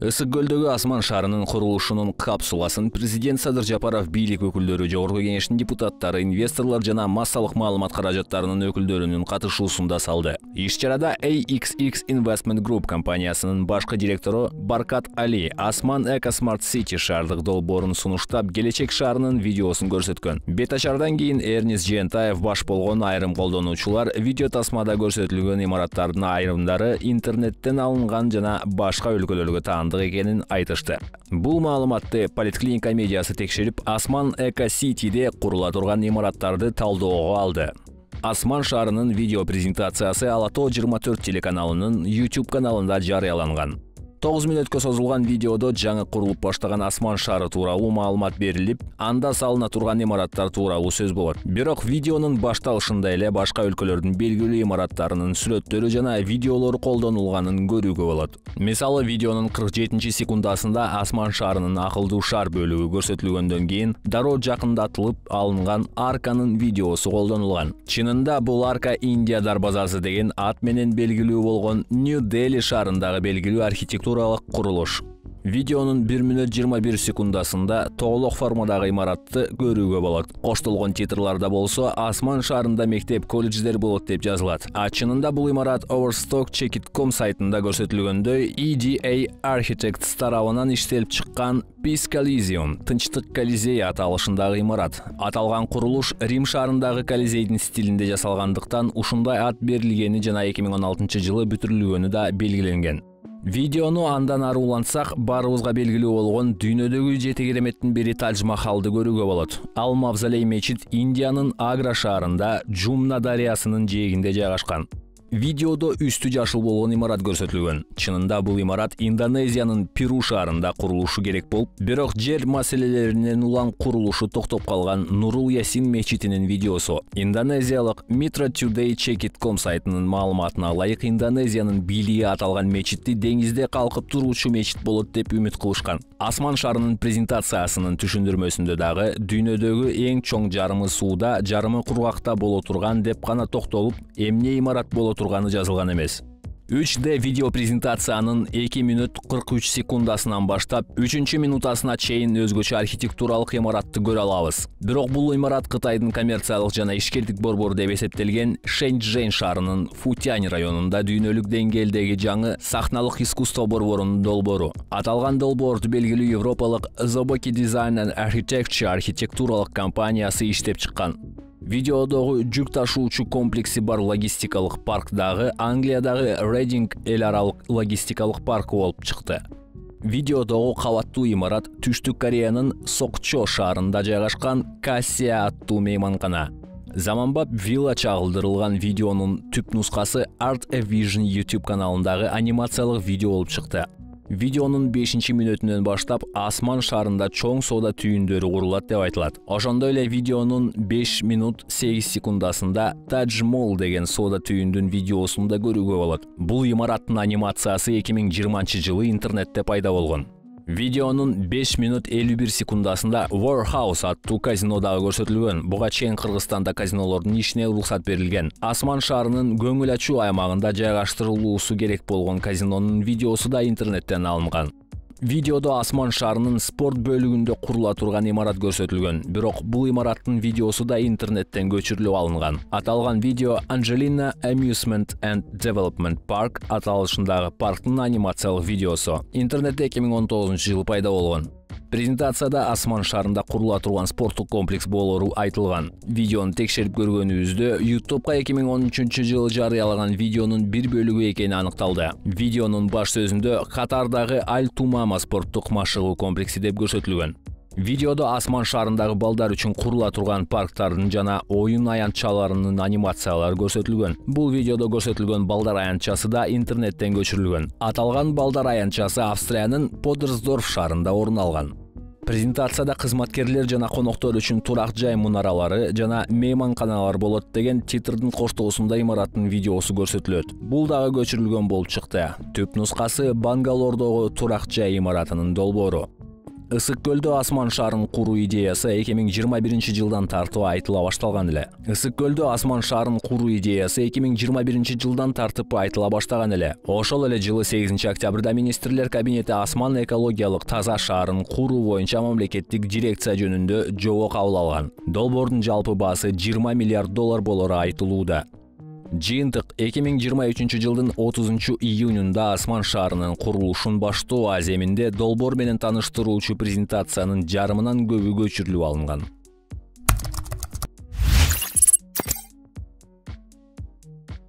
ысык асман шарының курулушунун қапсуласын президент садыр жапаров бийлик өкүлдөрү жогорку кеңештин депутаттары инвесторлор жана массалык маалымат каражаттарынын өкүлдөрүнүн катышуусунда салды иш axx investment group компаниясынын башкы директору баркат али асман эко смарт сити шаардык долбоорун сунуштап келечек шаарынын видеосын көрсөткөн бет ачардан кийин эрнис жээнтаев баш болгон айрым колдонуучулар видео тасмада көрсөтүлгөн имараттардын айрымдары интернеттен алынган жана башка өлкөлөргө таандык регенін екенін айтышты бұл маалыматты поликлиника медиасы текшеріп асман эко ситиде құрыла тұрған имараттарды талдауға алды асман шарының видеопрезентациясы презентациясы алатау 24 телеканалының YouTube каналында жарияланған 9 минутқа созылған видеодо жаңы құрылып баштаған асман шары туралы маалымат беріліп анда салына турган имараттар туралы сөз болады бирок видеоның башталышында эле башка өлкөлөрдүн белгилүү имараттарынын сүрөттөрү жана видеолору колдонулганын көрүүгө болот мисалы видеонун 47 секундасында асман шаарынын акылдуу шар бөлүгү көрсөтүлгөндөн кийин дароо жакындатылып алынган арканын видеосу колдонулган чынында бул арка индия дарбазасы деген ат менен белгилүү болгон нью дели шаарындагы белгилүү архитектура архитектуралық құрылыш видеоның 1 минут 21 секундасында толық формадағы имаратты көруге болады. коштолгон титрларда болса, асман шарында мектеп колледждер болады деп жазылады. Ачынында бұл имарат overstock сайтында көрсөтүлгөндөй eda architects тарабынан іштеліп шыққан peace coliseum тынчтык колизей аталышындағы имарат Аталған құрылыш рим шарындағы колизейдің стилінде жасалғандықтан ушундай ат берілгені жана 2016 жылы бүтүрүлгөнү да белгіленген видеону андан улантсак баарыбызга белгилүү болгон дүйнөдөгү жети кереметтин бири тадж махалды көрүүгө болот ал мавзолей мечит индиянын агра шаарында джумна дарыясынын жээгинде жайгашкан видеодо үстү жашыл болгон имарат көрсөтүлгөн чынында бул имарат индонезиянын перу шаарында курулушу керек болуп бирок жер маселелеринен улам курулушу токтоп калган нурул ясин мечитинин видеосу индонезиялык Mitra Today чекит ком сайтынын маалыматына ылайык индонезиянын бийлиги аталган мечитти деңизде калкып туруучу мечит болот деп үмүт кылышкан асман шарының презентациясынын түшүндүрмөсүндө дагы дүйнөдөгү эң чоң жарымы сууда жарымы кургакта боло турган деп гана токтолуп эмне имарат боло отырғаны жазылған емес 3D видео презентацияның 2 минут 43 секундасынан баштап 3 минутасына чейін өзгөчө архитектуралық имаратты көрө алабыз бирок бұл имарат Қытайдың коммерциялық жана бор борбору деп есептелген шэньжэнь шаарынын футянь районунда дүйнөлүк денгелдегі жаңы сахналық искусство борборунун долбору. Аталған долборды белгілі Европалық зобоки дизайн and architecture компаниясы иштеп чыккан Видеодағы жүк ташуучу комплексі бар логистикалық парк Англиядағы англиядагы рединг эл аралык логистикалык паркы болуп чыкты Видеодағы кабаттуу имарат түштүк Кореяның сокчо шаарында жағашқан кассия аттуу мейманкана заманбап вилла чағылдырылған видеоның түп нұсқасы art a vision youtube каналындағы анимациялық видео олып чыкты 5 ші мүнөтүнөн баштап асман шарында чоң сода түйіндері курулат деп айтылады. ошондой эле видеонын 5 минут 8 секундасында тадж мол деген сода түйіндің видеосында да көрүүгө Бұл бул имараттын анимациясы 2020 жылы интернетте пайда болгон видеонун 5 минут 51 секундасында warhouse аттуу казинодагы көрсөтүлгөн буга чейин кыргызстанда казинолордун ишине уруксат берилген асман шаарынын көңүл ачуу аймагында жайгаштырылуусу керек болгон казинонун видеосу да интернеттен алынган видеодо асман шаарынын спорт бөлүгүндө курула турган имарат көрсөтүлгөн бирок бул имараттын видеосу да интернеттен көчүрүлүп алынған. Аталған видео анжелина amusement and development park аталышындагы парктын анимациялық видеосу интернетте эки миң он жылы пайда болгон презентацияда асман шаарында курула турган спорттук комплекс болору айтылган видеону текшерип көргөнүбүздө ютубка эки миң он үчүнчү жылы жарыялаган видеонун бир бөлүгү экени аныкталды видеонун баш сөзүндө катардагы аль тумама спорттук машыгуу комплекси деп көрсөтүлгөн видеодо асман шаарындагы балдар үчүн курула турган парктардын жана оюн аянтчаларынын анимациялары көрсөтүлгөн бул видеодо көрсөтүлгөн балдар аянтчасы да интернеттен көчүрүлгөн аталган балдар аянтчасы австриянын подерсдорф шаарында орун алган презентацияда кызматкерлер жана коноктор үчүн турак жай мунаралары жана мейманканалар болот деген титрдин коштоосунда имараттын видеосу көрсөтүлөт бул дагы көчүрүлгөн болуп чыкты түп нускасы бангалордогу турак жай имаратынын долбоору ысык асман шарын куруу идеясы эки жылдан тартып айтыла башталган эле ысык асман шарын құру идеясы 2021 жылдан тартып айтыла баштаган эле ошол эле жылы сегизинчи октябрда министрлер кабинеті асман экологиялық таза шаарын куруу боюнча мамлекеттик дирекция жөнүндө жобо кабыл алган долбоордун жалпы баасы 20 миллиард доллар болору айтылууда жыйынтык эки миң жыйырма үчүнчү жылдын отузунчу июнунда асман шаарынын курулушун баштоо аземинде долбоор менен тааныштыруучу презентациянын жарымынан көбү көчүрүлүп алынган